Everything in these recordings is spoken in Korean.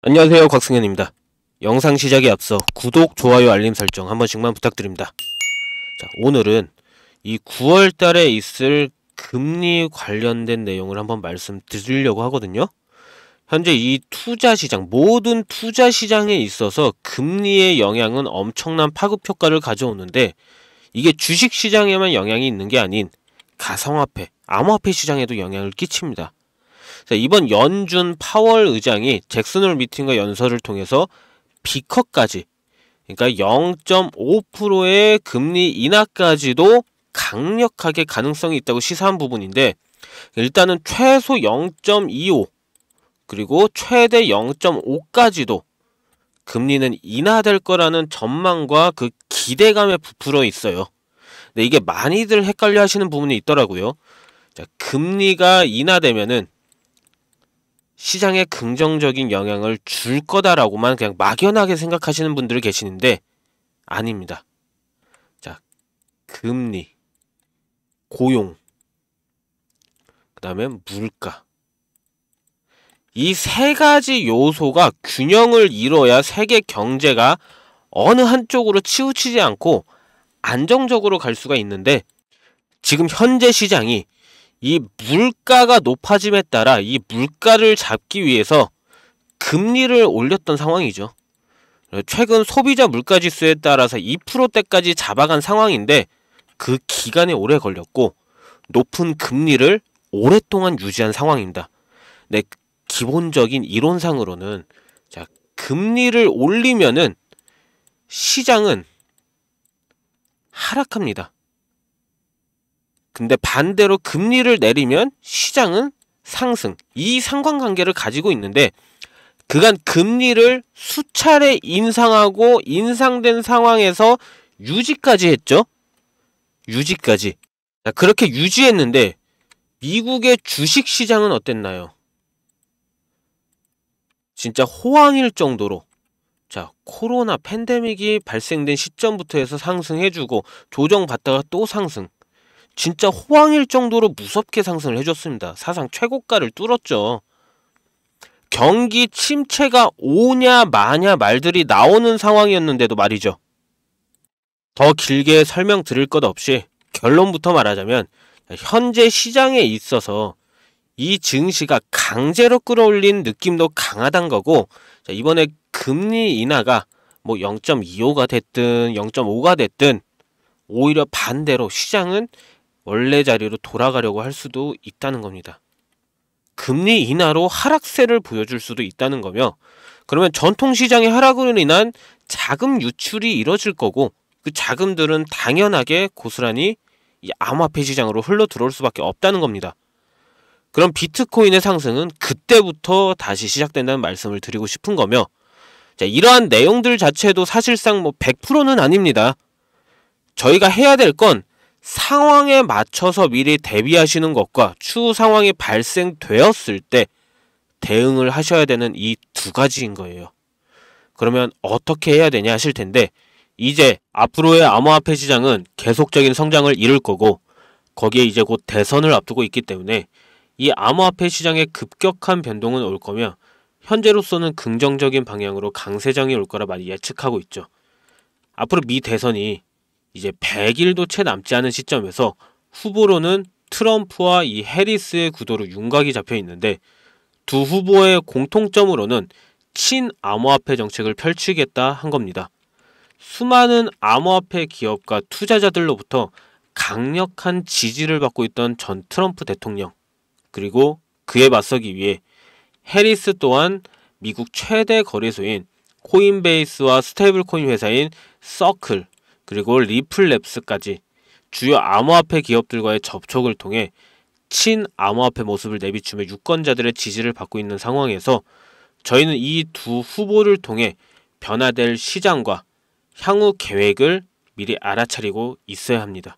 안녕하세요 곽승현입니다. 영상 시작에 앞서 구독, 좋아요, 알림 설정 한 번씩만 부탁드립니다. 자, 오늘은 이 9월 달에 있을 금리 관련된 내용을 한 번 말씀드리려고 하거든요. 현재 이 투자 시장, 모든 투자 시장에 있어서 금리의 영향은 엄청난 파급 효과를 가져오는데 이게 주식 시장에만 영향이 있는 게 아닌 가상화폐, 암호화폐 시장에도 영향을 끼칩니다. 자, 이번 연준 파월 의장이 잭슨홀 미팅과 연설을 통해서 비커까지 그러니까 0.5%의 금리 인하까지도 강력하게 가능성이 있다고 시사한 부분인데 일단은 최소 0.25 그리고 최대 0.5까지도 금리는 인하될 거라는 전망과 그 기대감에 부풀어 있어요. 근데 이게 많이들 헷갈려 하시는 부분이 있더라고요. 자, 금리가 인하되면은 시장에 긍정적인 영향을 줄 거다라고만 그냥 막연하게 생각하시는 분들이 계시는데 아닙니다. 자, 금리, 고용, 그 다음에 물가. 이 세 가지 요소가 균형을 이뤄야 세계 경제가 어느 한쪽으로 치우치지 않고 안정적으로 갈 수가 있는데 지금 현재 시장이 이 물가가 높아짐에 따라 이 물가를 잡기 위해서 금리를 올렸던 상황이죠. 최근 소비자 물가지수에 따라서 2%대까지 잡아간 상황인데 그 기간이 오래 걸렸고 높은 금리를 오랫동안 유지한 상황입니다. 네, 기본적인 이론상으로는 자, 금리를 올리면은 시장은 하락합니다. 근데 반대로 금리를 내리면 시장은 상승. 이 상관관계를 가지고 있는데 그간 금리를 수차례 인상하고 인상된 상황에서 유지까지 했죠. 유지까지. 그렇게 유지했는데 미국의 주식 시장은 어땠나요? 진짜 호황일 정도로 자 코로나 팬데믹이 발생된 시점부터 해서 상승해주고 조정받다가 또 상승 진짜 호황일 정도로 무섭게 상승을 해줬습니다. 사상 최고가를 뚫었죠. 경기 침체가 오냐 마냐 말들이 나오는 상황이었는데도 말이죠. 더 길게 설명 드릴 것 없이 결론부터 말하자면 현재 시장에 있어서 이 증시가 강제로 끌어올린 느낌도 강하단 거고 이번에 금리 인하가 뭐 0.25가 됐든 0.5가 됐든 오히려 반대로 시장은 원래 자리로 돌아가려고 할 수도 있다는 겁니다. 금리 인하로 하락세를 보여줄 수도 있다는 거며 그러면 전통시장의 하락으로 인한 자금 유출이 이뤄질 거고 그 자금들은 당연하게 고스란히 암호화폐 시장으로 흘러 들어올 수밖에 없다는 겁니다. 그럼 비트코인의 상승은 그때부터 다시 시작된다는 말씀을 드리고 싶은 거며 자, 이러한 내용들 자체도 사실상 뭐 100%는 아닙니다. 저희가 해야 될건 상황에 맞춰서 미리 대비하시는 것과 추후 상황이 발생되었을 때 대응을 하셔야 되는 이 두 가지인 거예요. 그러면 어떻게 해야 되냐 하실 텐데 이제 앞으로의 암호화폐 시장은 계속적인 성장을 이룰 거고 거기에 이제 곧 대선을 앞두고 있기 때문에 이 암호화폐 시장의 급격한 변동은 올 거며 현재로서는 긍정적인 방향으로 강세장이 올 거라 많이 예측하고 있죠. 앞으로 미 대선이 이제 100일도 채 남지 않은 시점에서 후보로는 트럼프와 이 해리스의 구도로 윤곽이 잡혀 있는데 두 후보의 공통점으로는 친암호화폐 정책을 펼치겠다 한 겁니다. 수많은 암호화폐 기업과 투자자들로부터 강력한 지지를 받고 있던 전 트럼프 대통령 그리고 그에 맞서기 위해 해리스 또한 미국 최대 거래소인 코인베이스와 스테이블코인 회사인 서클 그리고 리플랩스까지 주요 암호화폐 기업들과의 접촉을 통해 친암호화폐 모습을 내비추며 유권자들의 지지를 받고 있는 상황에서 저희는 이 두 후보를 통해 변화될 시장과 향후 계획을 미리 알아차리고 있어야 합니다.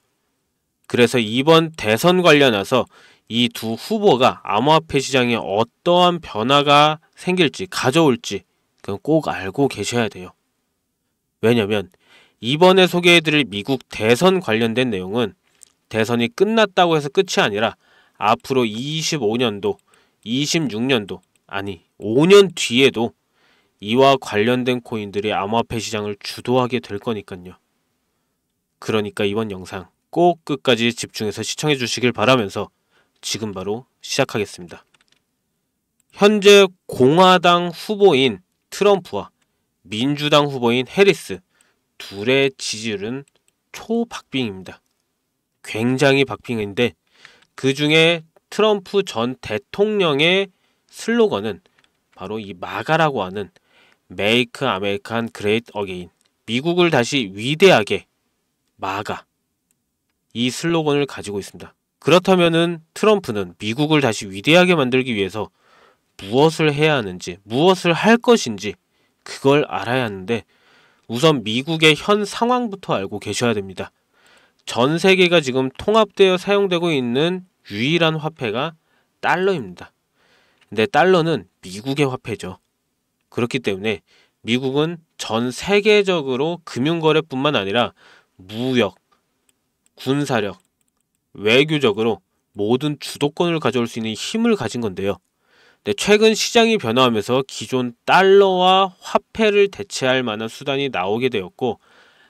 그래서 이번 대선 관련해서 이 두 후보가 암호화폐 시장에 어떠한 변화가 생길지 가져올지 그건 꼭 알고 계셔야 돼요. 왜냐면 이번에 소개해드릴 미국 대선 관련된 내용은 대선이 끝났다고 해서 끝이 아니라 앞으로 25년도, 26년도, 아니 5년 뒤에도 이와 관련된 코인들이 암호화폐 시장을 주도하게 될 거니까요. 그러니까 이번 영상 꼭 끝까지 집중해서 시청해 주시길 바라면서 지금 바로 시작하겠습니다. 현재 공화당 후보인 트럼프와 민주당 후보인 해리스 둘의 지지율은 초박빙입니다. 굉장히 박빙인데 그 중에 트럼프 전 대통령의 슬로건은 바로 이 마가라고 하는 Make America Great Again 미국을 다시 위대하게 마가 이 슬로건을 가지고 있습니다. 그렇다면은 트럼프는 미국을 다시 위대하게 만들기 위해서 무엇을 해야 하는지 무엇을 할 것인지 그걸 알아야 하는데 우선 미국의 현 상황부터 알고 계셔야 됩니다. 전 세계가 지금 통합되어 사용되고 있는 유일한 화폐가 달러입니다. 근데 달러는 미국의 화폐죠. 그렇기 때문에 미국은 전 세계적으로 금융거래뿐만 아니라 무역, 군사력, 외교적으로 모든 주도권을 가져올 수 있는 힘을 가진 건데요. 네, 최근 시장이 변화하면서 기존 달러와 화폐를 대체할 만한 수단이 나오게 되었고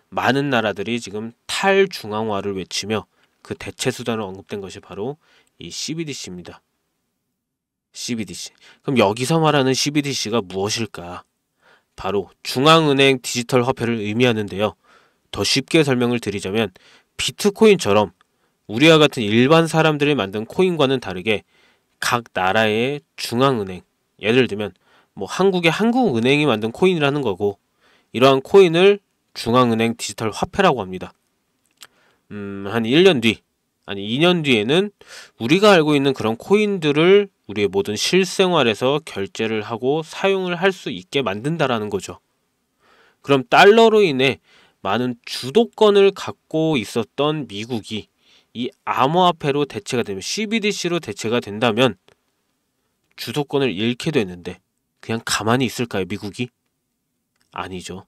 많은 나라들이 지금 탈중앙화를 외치며 그 대체 수단으로 언급된 것이 바로 이 CBDC입니다. CBDC. 그럼 여기서 말하는 CBDC가 무엇일까? 바로 중앙은행 디지털 화폐를 의미하는데요. 더 쉽게 설명을 드리자면 비트코인처럼 우리와 같은 일반 사람들이 만든 코인과는 다르게 각 나라의 중앙은행 예를 들면 뭐 한국의 한국은행이 만든 코인이라는 거고 이러한 코인을 중앙은행 디지털 화폐라고 합니다. 음, 한 1년 뒤 아니 2년 뒤에는 우리가 알고 있는 그런 코인들을 우리의 모든 실생활에서 결제를 하고 사용을 할 수 있게 만든다라는 거죠. 그럼 달러로 인해 많은 주도권을 갖고 있었던 미국이 이 암호화폐로 대체가 되면 CBDC로 대체가 된다면 주도권을 잃게 되는데 그냥 가만히 있을까요, 미국이? 아니죠.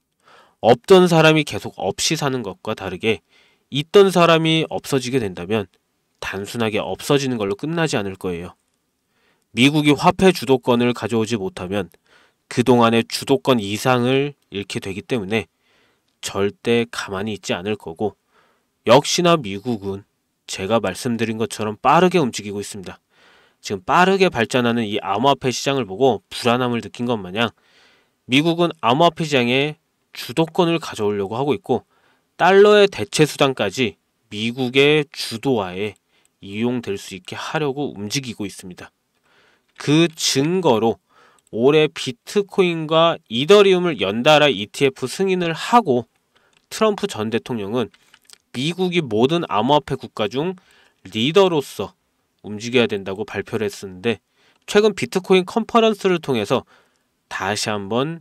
없던 사람이 계속 없이 사는 것과 다르게 있던 사람이 없어지게 된다면 단순하게 없어지는 걸로 끝나지 않을 거예요. 미국이 화폐 주도권을 가져오지 못하면 그동안의 주도권 이상을 잃게 되기 때문에 절대 가만히 있지 않을 거고 역시나 미국은 제가 말씀드린 것처럼 빠르게 움직이고 있습니다. 지금 빠르게 발전하는 이 암호화폐 시장을 보고 불안함을 느낀 것 마냥 미국은 암호화폐 시장에 주도권을 가져오려고 하고 있고 달러의 대체 수단까지 미국의 주도화에 이용될 수 있게 하려고 움직이고 있습니다. 그 증거로 올해 비트코인과 이더리움을 연달아 ETF 승인을 하고 트럼프 전 대통령은 미국이 모든 암호화폐 국가 중 리더로서 움직여야 된다고 발표를 했었는데 최근 비트코인 컨퍼런스를 통해서 다시 한번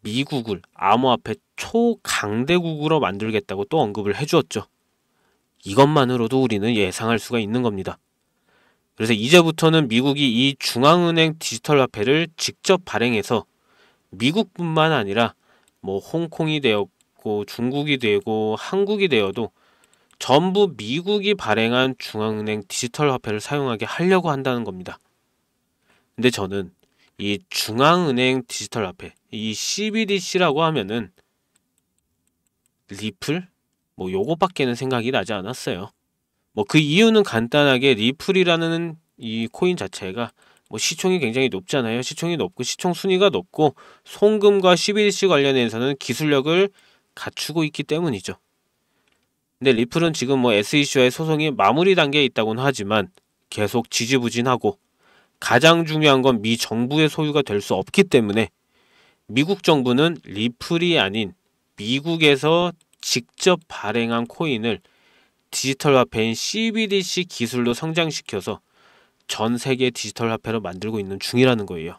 미국을 암호화폐 초강대국으로 만들겠다고 또 언급을 해주었죠. 이것만으로도 우리는 예상할 수가 있는 겁니다. 그래서 이제부터는 미국이 이 중앙은행 디지털 화폐를 직접 발행해서 미국뿐만 아니라 뭐 홍콩이 되었고 중국이 되고 한국이 되어도 전부 미국이 발행한 중앙은행 디지털 화폐를 사용하게 하려고 한다는 겁니다. 근데 저는 이 중앙은행 디지털 화폐, 이 CBDC라고 하면은 리플? 뭐 요거밖에는 생각이 나지 않았어요. 뭐 그 이유는 간단하게 리플이라는 이 코인 자체가 뭐 시총이 굉장히 높잖아요. 시총이 높고 시총 순위가 높고 송금과 CBDC 관련해서는 기술력을 갖추고 있기 때문이죠. 근데 리플은 지금 뭐 SEC와의 소송이 마무리 단계에 있다고는 하지만 계속 지지부진하고 가장 중요한 건 미 정부의 소유가 될 수 없기 때문에 미국 정부는 리플이 아닌 미국에서 직접 발행한 코인을 디지털 화폐인 CBDC 기술로 성장시켜서 전 세계 디지털 화폐로 만들고 있는 중이라는 거예요.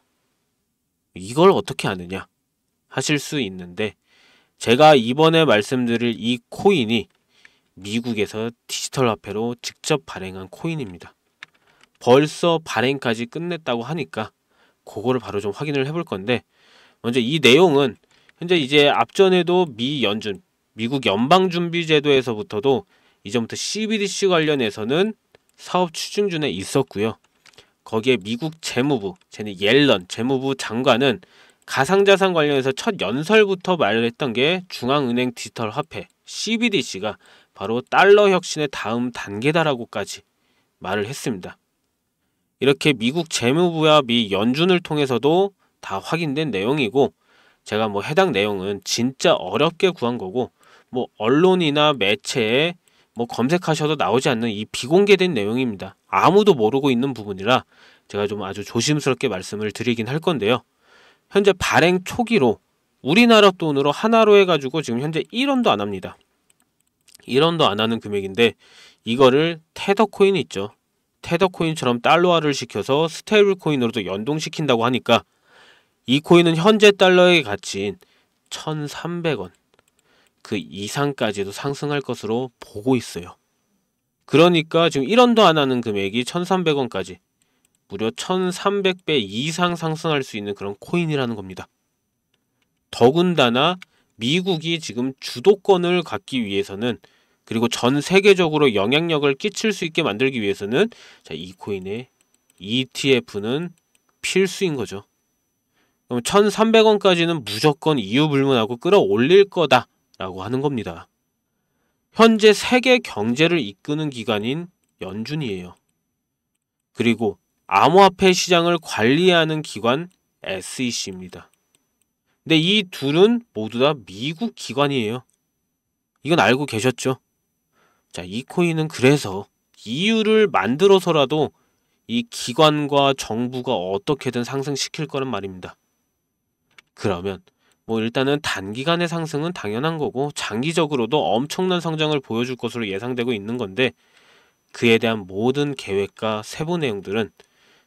이걸 어떻게 아느냐 하실 수 있는데 제가 이번에 말씀드릴 이 코인이 미국에서 디지털 화폐로 직접 발행한 코인입니다. 벌써 발행까지 끝냈다고 하니까 그거를 바로 좀 확인을 해볼 건데 먼저 이 내용은 현재 이제 앞전에도 미 연준 미국 연방준비제도에서부터도 이전부터 CBDC 관련해서는 사업 추진준에 있었고요. 거기에 미국 재무부, 제니 옐런 재무부 장관은 가상자산 관련해서 첫 연설부터 말을 했던 게 중앙은행 디지털 화폐 CBDC가 바로 달러 혁신의 다음 단계다라고까지 말을 했습니다. 이렇게 미국 재무부와 미 연준을 통해서도 다 확인된 내용이고 제가 뭐 해당 내용은 진짜 어렵게 구한 거고 뭐 언론이나 매체에 뭐 검색하셔도 나오지 않는 이 비공개된 내용입니다. 아무도 모르고 있는 부분이라 제가 좀 아주 조심스럽게 말씀을 드리긴 할 건데요. 현재 발행 초기로 우리나라 돈으로 하나로 해가지고 지금 현재 1원도 안 합니다. 1원도 안 하는 금액인데 이거를 테더 코인 있죠. 테더 코인처럼 달러화를 시켜서 스테이블 코인으로도 연동시킨다고 하니까 이 코인은 현재 달러의 가치인 1,300원 그 이상까지도 상승할 것으로 보고 있어요. 그러니까 지금 1원도 안 하는 금액이 1,300원까지 무려 1,300배 이상 상승할 수 있는 그런 코인이라는 겁니다. 더군다나 미국이 지금 주도권을 갖기 위해서는 그리고 전 세계적으로 영향력을 끼칠 수 있게 만들기 위해서는 자, 이 코인의 ETF는 필수인 거죠. 그럼 1,300원까지는 무조건 이유 불문하고 끌어올릴 거다라고 하는 겁니다. 현재 세계 경제를 이끄는 기관인 연준이에요. 그리고 암호화폐 시장을 관리하는 기관 SEC입니다. 근데 이 둘은 모두 다 미국 기관이에요. 이건 알고 계셨죠? 자, 이 코인은 그래서 이유를 만들어서라도 이 기관과 정부가 어떻게든 상승시킬 거란 말입니다. 그러면 뭐 일단은 단기간의 상승은 당연한 거고 장기적으로도 엄청난 성장을 보여줄 것으로 예상되고 있는 건데 그에 대한 모든 계획과 세부 내용들은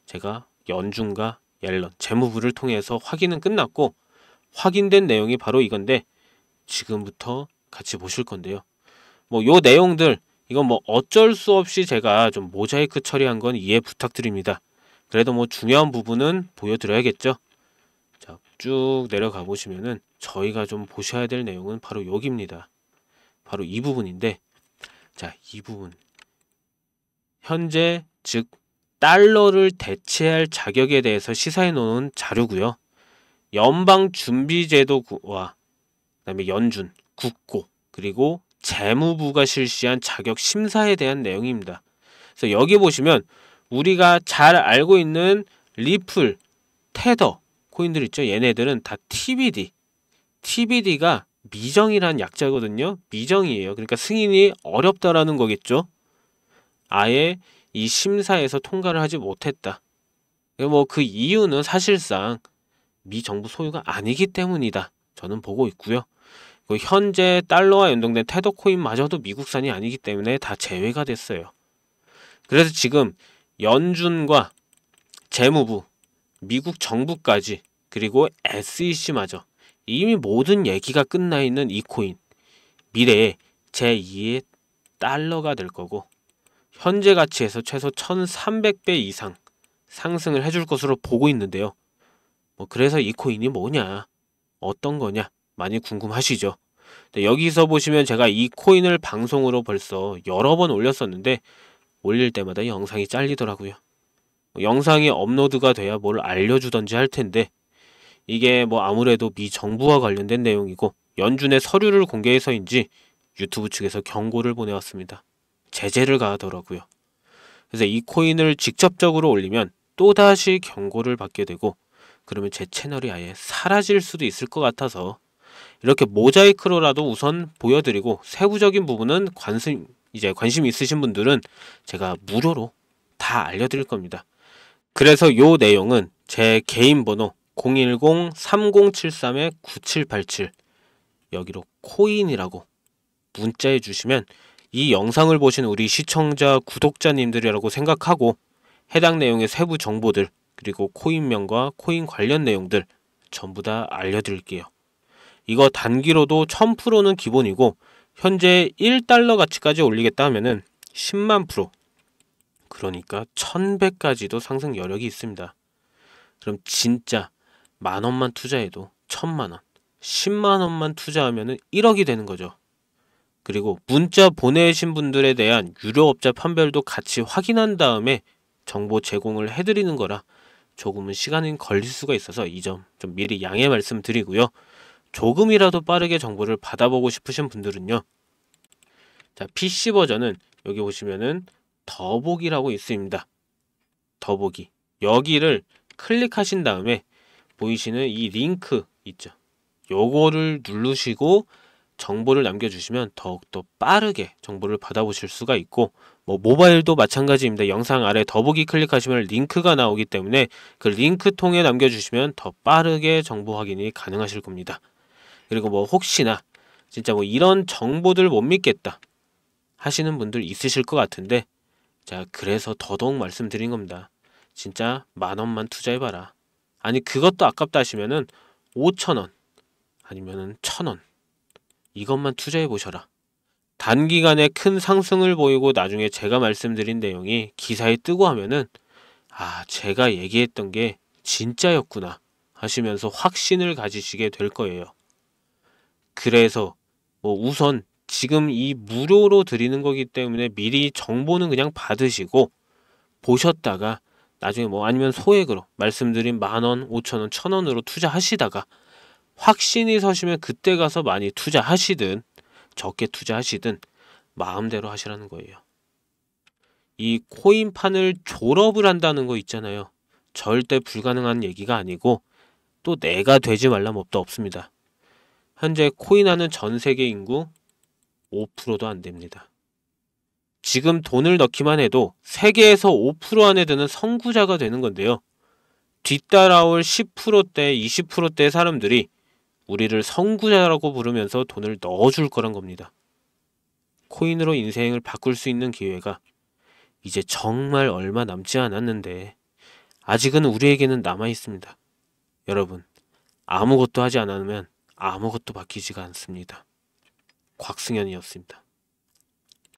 제가 연준과 옐런 재무부를 통해서 확인은 끝났고 확인된 내용이 바로 이건데 지금부터 같이 보실 건데요. 뭐요 내용들 이건 뭐 어쩔 수 없이 제가 좀 모자이크 처리한 건 이해 부탁드립니다. 그래도 뭐 중요한 부분은 보여드려야겠죠. 자, 쭉 내려가 보시면은 저희가 좀 보셔야 될 내용은 바로 여기입니다. 바로 이 부분인데 자, 이 부분. 현재 즉 달러를 대체할 자격에 대해서 시사해 놓은 자료고요. 연방 준비제도와 그다음에 연준, 국고 그리고 재무부가 실시한 자격 심사에 대한 내용입니다. 그래서 여기 보시면 우리가 잘 알고 있는 리플, 테더 코인들 있죠. 얘네들은 다 TBD. TBD가 미정이란 약자거든요. 미정이에요. 그러니까 승인이 어렵다라는 거겠죠. 아예 이 심사에서 통과를 하지 못했다. 뭐 그 이유는 사실상 미 정부 소유가 아니기 때문이다. 저는 보고 있고요. 그 현재 달러와 연동된 테더 코인마저도 미국산이 아니기 때문에 다 제외가 됐어요. 그래서 지금 연준과 재무부, 미국 정부까지 그리고 SEC마저 이미 모든 얘기가 끝나 있는 이 코인 미래에 제2의 달러가 될 거고 현재 가치에서 최소 1300배 이상 상승을 해줄 것으로 보고 있는데요. 뭐 그래서 이 코인이 뭐냐 어떤 거냐 많이 궁금하시죠? 네, 여기서 보시면 제가 이 코인을 방송으로 벌써 여러 번 올렸었는데 올릴 때마다 영상이 잘리더라고요. 영상이 업로드가 돼야 뭘 알려주던지 할 텐데 이게 뭐 아무래도 미 정부와 관련된 내용이고 연준의 서류를 공개해서인지 유튜브 측에서 경고를 보내왔습니다. 제재를 가하더라고요. 그래서 이 코인을 직접적으로 올리면 또다시 경고를 받게 되고 그러면 제 채널이 아예 사라질 수도 있을 것 같아서 이렇게 모자이크로라도 우선 보여드리고 세부적인 부분은 관심 이제 관심 있으신 분들은 제가 무료로 다 알려드릴 겁니다. 그래서 요 내용은 제 개인 번호 010-3073-9787 여기로 코인이라고 문자해 주시면 이 영상을 보신 우리 시청자 구독자님들이라고 생각하고 해당 내용의 세부 정보들 그리고 코인명과 코인 관련 내용들 전부 다 알려드릴게요. 이거 단기로도 1000%는 기본이고 현재 1달러 가치까지 올리겠다 하면은 10만 프로 그러니까 1000배까지도 상승 여력이 있습니다. 그럼 진짜 만 원만 투자해도 1000만 원, 10만 원만 투자하면은 1억이 되는 거죠. 그리고 문자 보내신 분들에 대한 유료업자 판별도 같이 확인한 다음에 정보 제공을 해드리는 거라 조금은 시간이 걸릴 수가 있어서 이 점 좀 미리 양해 말씀드리고요. 조금이라도 빠르게 정보를 받아보고 싶으신 분들은요. 자, PC 버전은 여기 보시면은 더보기라고 있습니다. 더보기. 여기를 클릭하신 다음에 보이시는 이 링크 있죠. 요거를 누르시고 정보를 남겨주시면 더욱더 빠르게 정보를 받아보실 수가 있고 뭐 모바일도 마찬가지입니다. 영상 아래 더보기 클릭하시면 링크가 나오기 때문에 그 링크 통해 남겨주시면 더 빠르게 정보 확인이 가능하실 겁니다. 그리고 뭐 혹시나 진짜 뭐 이런 정보들 못 믿겠다 하시는 분들 있으실 것 같은데 자 그래서 더더욱 말씀드린 겁니다. 진짜 만 원만 투자해봐라. 아니 그것도 아깝다 하시면은 5천 원 아니면은 천 원 이것만 투자해 보셔라. 단기간에 큰 상승을 보이고 나중에 제가 말씀드린 내용이 기사에 뜨고 하면은 아 제가 얘기했던 게 진짜였구나 하시면서 확신을 가지시게 될 거예요. 그래서 뭐 우선 지금 이 무료로 드리는 거기 때문에 미리 정보는 그냥 받으시고 보셨다가 나중에 뭐 아니면 소액으로 말씀드린 만 원, 오천 원, 천 원으로 투자하시다가 확신이 서시면 그때 가서 많이 투자하시든 적게 투자하시든 마음대로 하시라는 거예요. 이 코인판을 졸업을 한다는 거 있잖아요. 절대 불가능한 얘기가 아니고 또 내가 되지 말란 법도 없습니다. 현재 코인하는 전 세계 인구 5%도 안 됩니다. 지금 돈을 넣기만 해도 세계에서 5% 안에 드는 선구자가 되는 건데요. 뒤따라올 10%대, 20%대 사람들이 우리를 선구자라고 부르면서 돈을 넣어줄 거란 겁니다. 코인으로 인생을 바꿀 수 있는 기회가 이제 정말 얼마 남지 않았는데 아직은 우리에게는 남아 있습니다. 여러분, 아무것도 하지 않으면 아무것도 바뀌지가 않습니다. 곽승현이었습니다.